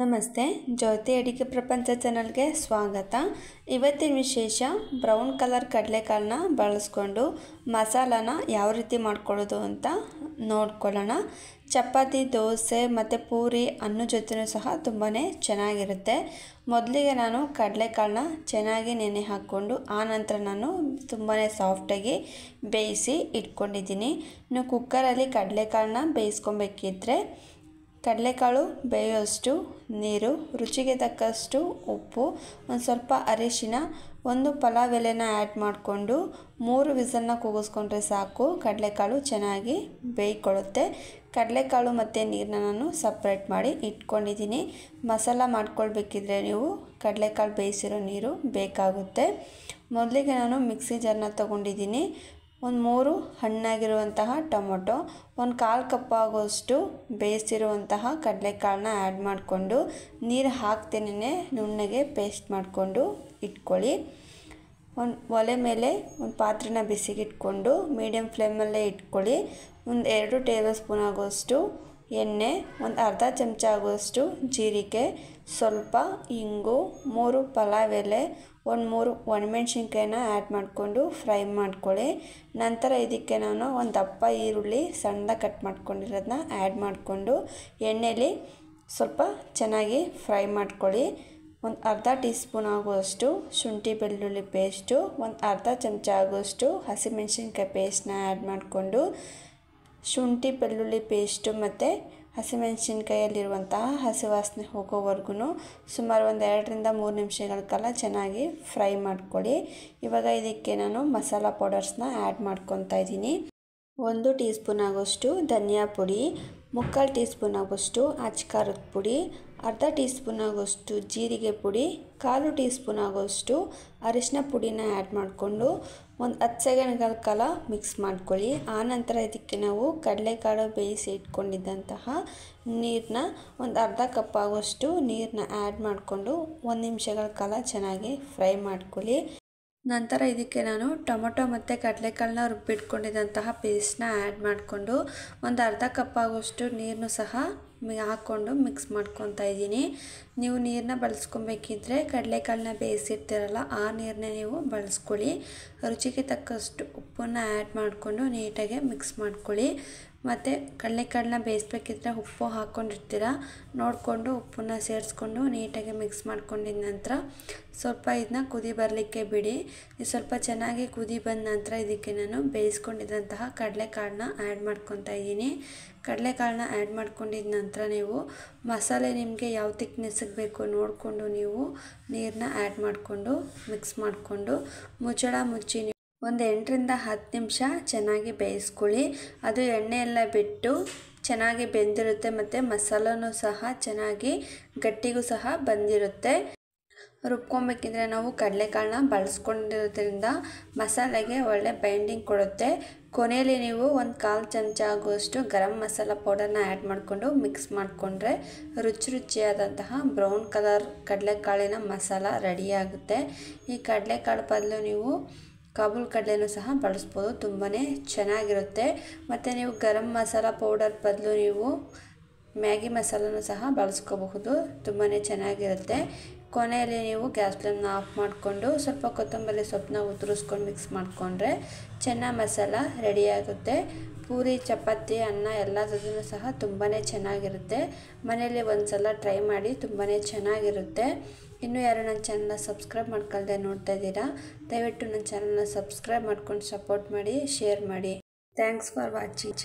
ನಮಸ್ತೆ ಜ್ಯೋತಿ ಅಡಿಗೆ ಪ್ರಪಂಚ ಚಾನಲ್ಗೆ ಸ್ವಾಗತ ಇವತ್ತಿನ ವಿಶೇಷ ಬ್ರೌನ್ ಕಲರ್ ಕಡಲೆಕಾಳನ್ನ ಬಳಸ್ಕೊಂಡು ಮಸಾಲಾನ ಯಾವ ರೀತಿ ಮಾಡ್ಕೊಳ್ಳೋದು ಅಂತ ನೋಡ್ಕೊಳ್ಳೋಣ ಚಪಾತಿ ದೋಸೆ ಮತ್ತು ಪೂರಿ ಅನ್ನ ಜೊತೆಯೂ ಸಹ ತುಂಬಾ ಚೆನ್ನಾಗಿರುತ್ತೆ ಮೊದಲಿಗೆ ನಾನು ಕಡಲೆಕಾಳನ್ನ ಚೆನ್ನಾಗಿ ನೆನೆ ಹಾಕ್ಕೊಂಡು ಆನಂತರ ನಾನು ತುಂಬಾ ಸಾಫ್ಟಾಗಿ ಬೇಯಿಸಿ ಇಟ್ಕೊಂಡಿದ್ದೀನಿ ಇನ್ನು ಕುಕ್ಕರಲ್ಲಿ ಕಡಲೆಕಾಳನ್ನ ಬೇಯಿಸ್ಕೊಬೇಕಿದ್ರೆ ಕಡಲೆಕಾಳು ಬೇಯೋಷ್ಟು ನೀರು ರುಚಿಗೆ ತಕ್ಕಷ್ಟು ಉಪ್ಪು ಒಂದು ಸ್ವಲ್ಪ ಅರಿಶಿನ ಒಂದು ಪಲಾವ್ ಎಲೆನ ಆ್ಯಡ್ ಮಾಡಿಕೊಂಡು ಮೂರು ವಿಸಲ್ನ ಕೂಗಿಸ್ಕೊಂಡ್ರೆ ಸಾಕು ಕಡಲೆಕಾಳು ಚೆನ್ನಾಗಿ ಬೇಯ್ಕೊಳ್ಳುತ್ತೆ ಕಡಲೆಕಾಳು ಮತ್ತು ನೀರನ್ನ ನಾನು ಸಪ್ರೇಟ್ ಮಾಡಿ ಇಟ್ಕೊಂಡಿದ್ದೀನಿ ಮಸಾಲ ಮಾಡ್ಕೊಳ್ಬೇಕಿದ್ರೆ ನೀವು ಕಡಲೆಕಾಳು ಬೇಯಿಸಿರೋ ನೀರು ಬೇಕಾಗುತ್ತೆ ಮೊದಲಿಗೆ ನಾನು ಮಿಕ್ಸಿ ಜಾರನ್ನ ತೊಗೊಂಡಿದ್ದೀನಿ ಒಂದು ಮೂರು ಹಣ್ಣಾಗಿರುವಂತಹ ಟೊಮೊಟೊ ಒಂದು ಕಾಲು ಕಪ್ಪಾಗುವಷ್ಟು ಬೇಯಿಸಿರುವಂತಹ ಕಡಲೆಕಾಳನ್ನ ಆ್ಯಡ್ ಮಾಡಿಕೊಂಡು ನೀರು ಹಾಕ್ತೇನೆ ನುಣ್ಣಗೆ ಪೇಸ್ಟ್ ಮಾಡಿಕೊಂಡು ಇಟ್ಕೊಳ್ಳಿ ಒಂದು ಒಲೆ ಮೇಲೆ ಒಂದು ಪಾತ್ರೆನ ಬಿಸಿಗಿಟ್ಕೊಂಡು ಮೀಡಿಯಮ್ ಫ್ಲೇಮಲ್ಲೇ ಇಟ್ಕೊಳ್ಳಿ ಒಂದು ಎರಡು ಟೇಬಲ್ ಸ್ಪೂನ್ ಆಗೋಷ್ಟು ಎಣ್ಣೆ ಒಂದು ಅರ್ಧ ಚಮಚ ಆಗುವಷ್ಟು ಜೀರಿಗೆ ಸ್ವಲ್ಪ ಇಂಗು ಮೂರು ಪಲಾವ್ ಎಲೆ ಒಂದು ಮೂರು ಒಣಮೆಣ್ಸಿನ್ಕಾಯಿನ ಆ್ಯಡ್ ಮಾಡಿಕೊಂಡು ಫ್ರೈ ಮಾಡ್ಕೊಳ್ಳಿ ನಂತರ ಇದಕ್ಕೆ ನಾನು ಒಂದು ದಪ್ಪ ಈರುಳ್ಳಿ ಸಣ್ಣ ಕಟ್ ಮಾಡ್ಕೊಂಡಿರೋದನ್ನ ಆ್ಯಡ್ ಮಾಡಿಕೊಂಡು ಎಣ್ಣೆಯಲ್ಲಿ ಸ್ವಲ್ಪ ಚೆನ್ನಾಗಿ ಫ್ರೈ ಮಾಡ್ಕೊಳ್ಳಿ ಒಂದು ಅರ್ಧ ಟೀ ಸ್ಪೂನ್ ಆಗುವಷ್ಟು ಶುಂಠಿ ಬೆಳ್ಳುಳ್ಳಿ ಪೇಸ್ಟು ಒಂದು ಅರ್ಧ ಚಮಚ ಆಗುವಷ್ಟು ಹಸಿಮೆಣ್ಸಿನ್ಕಾಯಿ ಪೇಸ್ಟ್ನ ಆ್ಯಡ್ ಮಾಡಿಕೊಂಡು ಶುಂಠಿ ಬೆಳ್ಳುಳ್ಳಿ ಪೇಸ್ಟು ಮತ್ತು ಹಸಿಮೆಣಸಿನ್ಕಾಯಲ್ಲಿರುವಂತಹ ವಾಸನೆ ಹೋಗೋವರೆಗೂ ಸುಮಾರು ಒಂದು ಎರಡರಿಂದ ಮೂರು ನಿಮಿಷಗಳ ಕಾಲ ಚೆನ್ನಾಗಿ ಫ್ರೈ ಮಾಡ್ಕೊಳ್ಳಿ ಇವಾಗ ಇದಕ್ಕೆ ನಾನು ಮಸಾಲ ಪೌಡರ್ಸ್ನ ಆ್ಯಡ್ ಮಾಡ್ಕೊತಾ ಇದ್ದೀನಿ ಒಂದು ಟೀ ಸ್ಪೂನ್ ಆಗೋಷ್ಟು ಧನಿಯಾ ಪುಡಿ ಮುಕ್ಕಾಲು ಟೀ ಸ್ಪೂನ್ ಆಗುವಷ್ಟು ಅಚ್ಚ ಖಾರದ ಪುಡಿ ಅರ್ಧ ಟೀ ಸ್ಪೂನ್ ಆಗುವಷ್ಟು ಜೀರಿಗೆ ಪುಡಿ ಕಾಲು ಟೀ ಸ್ಪೂನ್ ಆಗುವಷ್ಟು ಅರಿಶಿನ ಪುಡಿನ ಆ್ಯಡ್ ಮಾಡಿಕೊಂಡು ಒಂದು ಹತ್ತು ಸೆಕೆಂಡ್ಗಳ ಕಾಲ ಮಿಕ್ಸ್ ಮಾಡ್ಕೊಳ್ಳಿ ಆನಂತರ ಇದಕ್ಕೆ ನಾವು ಕಡಲೆಕಾಳು ಬೇಯಿಸಿ ಇಟ್ಕೊಂಡಿದ್ದಂತಹ ನೀರನ್ನ ಒಂದು ಅರ್ಧ ಕಪ್ ಆಗುವಷ್ಟು ನೀರನ್ನ ಆ್ಯಡ್ ಮಾಡಿಕೊಂಡು ಒಂದು ನಿಮಿಷಗಳ ಕಾಲ ಚೆನ್ನಾಗಿ ಫ್ರೈ ಮಾಡ್ಕೊಳ್ಳಿ ನಂತರ ಇದಕ್ಕೆ ನಾನು ಟೊಮೊಟೊ ಮತ್ತು ಕಡಲೆಕಾಳನ್ನ ರುಬ್ಬಿಟ್ಕೊಂಡಿದ್ದಂತಹ ಪೇಸ್ಟ್ನ ಆ್ಯಡ್ ಮಾಡಿಕೊಂಡು ಒಂದು ಅರ್ಧ ಕಪ್ಪಾಗುವಷ್ಟು ನೀರನ್ನು ಸಹ ಹಾಕ್ಕೊಂಡು ಮಿಕ್ಸ್ ಮಾಡ್ಕೊತಾ ಇದ್ದೀನಿ ನೀವು ನೀರನ್ನ ಬಳಸ್ಕೊಬೇಕಿದ್ರೆ ಕಡಲೆಕಾಳನ್ನ ಬೇಯಿಸಿರ್ತೀರಲ್ಲ ಆ ನೀರನ್ನ ನೀವು ಬಳಸ್ಕೊಳ್ಳಿ ರುಚಿಗೆ ತಕ್ಕಷ್ಟು ಉಪ್ಪನ್ನು ಆ್ಯಡ್ ಮಾಡಿಕೊಂಡು ನೀಟಾಗಿ ಮಿಕ್ಸ್ ಮಾಡ್ಕೊಳ್ಳಿ ಮತ್ತು ಕಡಲೆಕಾಳನ್ನ ಬೇಯಿಸ್ಬೇಕಿದ್ರೆ ಉಪ್ಪು ಹಾಕ್ಕೊಂಡಿರ್ತೀರ ನೋಡಿಕೊಂಡು ಉಪ್ಪನ್ನು ಸೇರಿಸ್ಕೊಂಡು ನೀಟಾಗಿ ಮಿಕ್ಸ್ ಮಾಡ್ಕೊಂಡಿದ ನಂತರ ಸ್ವಲ್ಪ ಇದನ್ನ ಕುದಿ ಬರಲಿಕ್ಕೆ ಬಿಡಿ ಸ್ವಲ್ಪ ಚೆನ್ನಾಗಿ ಕುದಿ ಬಂದ ನಂತರ ಇದಕ್ಕೆ ನಾನು ಬೇಯಿಸ್ಕೊಂಡಿದ್ದಂತಹ ಕಡಲೆಕಾಳನ್ನ ಆ್ಯಡ್ ಮಾಡ್ಕೊತಾ ಇದ್ದೀನಿ ಕಡಲೆಕಾಳನ್ನ ಆ್ಯಡ್ ಮಾಡ್ಕೊಂಡಿದ್ದ ನಂತರ ನಂತರ ನೀವು ಮಸಾಲೆ ನಿಮಗೆ ಯಾವ ತಿಕ್ನೆಸ್ಸಿಗೆ ಬೇಕು ನೋಡಿಕೊಂಡು ನೀವು ನೀರನ್ನ ಆ್ಯಡ್ ಮಾಡಿಕೊಂಡು ಮಿಕ್ಸ್ ಮಾಡಿಕೊಂಡು ಮುಚ್ಚಳ ಮುಚ್ಚಿ ಒಂದು ಎಂಟರಿಂದ ಹತ್ತು ನಿಮಿಷ ಚೆನ್ನಾಗಿ ಬೇಯಿಸ್ಕೊಳ್ಳಿ ಅದು ಎಣ್ಣೆ ಎಲ್ಲ ಬಿಟ್ಟು ಚೆನ್ನಾಗಿ ಬೆಂದಿರುತ್ತೆ ಮತ್ತು ಮಸಾಲನೂ ಸಹ ಚೆನ್ನಾಗಿ ಗಟ್ಟಿಗೂ ಸಹ ಬಂದಿರುತ್ತೆ ರುಬ್ಕೊಬೇಕಿದ್ರೆ ನಾವು ಕಡಲೆಕಾಳನ್ನ ಬಳಸ್ಕೊಂಡಿರೋದ್ರಿಂದ ಮಸಾಲೆಗೆ ಒಳ್ಳೆ ಬೈಂಡಿಂಗ್ ಕೊಡುತ್ತೆ ಕೊನೆಯಲ್ಲಿ ನೀವು ಒಂದು ಕಾಲು ಚಮಚ ಆಗುವಷ್ಟು ಗರಂ ಮಸಾಲ ಪೌಡರ್ನ ಆ್ಯಡ್ ಮಾಡಿಕೊಂಡು ಮಿಕ್ಸ್ ಮಾಡಿಕೊಂಡ್ರೆ ರುಚಿ ರುಚಿಯಾದಂತಹ ಬ್ರೌನ್ ಕಲರ್ ಕಡಲೆಕಾಳಿನ ಮಸಾಲ ರೆಡಿಯಾಗುತ್ತೆ ಈ ಕಡಲೆಕಾಳು ಬದಲು ನೀವು ಕಾಬೂಲ್ ಕಡಲೆನೂ ಸಹ ಬಳಸ್ಬೋದು ತುಂಬಾ ಚೆನ್ನಾಗಿರುತ್ತೆ ಮತ್ತು ನೀವು ಗರಂ ಮಸಾಲ ಪೌಡರ್ ಬದಲು ನೀವು ಮ್ಯಾಗಿ ಮಸಾಲನೂ ಸಹ ಬಳಸ್ಕೋಬಹುದು ತುಂಬಾ ಚೆನ್ನಾಗಿರುತ್ತೆ ಕೊನೆಯಲ್ಲಿ ನೀವು ಗ್ಯಾಸ್ ಫ್ಲೇಮ್ನ ಆಫ್ ಮಾಡಿಕೊಂಡು ಸ್ವಲ್ಪ ಕೊತ್ತಂಬರಿ ಸೊಪ್ಪನ್ನ ಉದುರಿಸ್ಕೊಂಡು ಮಿಕ್ಸ್ ಮಾಡಿಕೊಂಡ್ರೆ ಚೆನ್ನಾಗಿ ಮಸಾಲ ರೆಡಿಯಾಗುತ್ತೆ ಪೂರಿ ಚಪಾತಿ ಅನ್ನ ಎಲ್ಲದೂ ಸಹ ತುಂಬಾ ಚೆನ್ನಾಗಿರುತ್ತೆ ಮನೆಯಲ್ಲಿ ಒಂದು ಸಲ ಟ್ರೈ ಮಾಡಿ ತುಂಬಾ ಚೆನ್ನಾಗಿರುತ್ತೆ ಇನ್ನೂ ಯಾರು ನನ್ನ ಚಾನಲ್ನ ಸಬ್ಸ್ಕ್ರೈಬ್ ಮಾಡ್ಕೊಳ್ದೆ ನೋಡ್ತಾ ಇದ್ದೀರಾ ದಯವಿಟ್ಟು ನನ್ನ ಚಾನಲ್ನ ಸಬ್ಸ್ಕ್ರೈಬ್ ಮಾಡ್ಕೊಂಡು ಸಪೋರ್ಟ್ ಮಾಡಿ ಶೇರ್ ಮಾಡಿ ಥ್ಯಾಂಕ್ಸ್ ಫಾರ್ ವಾಚಿಂಗ್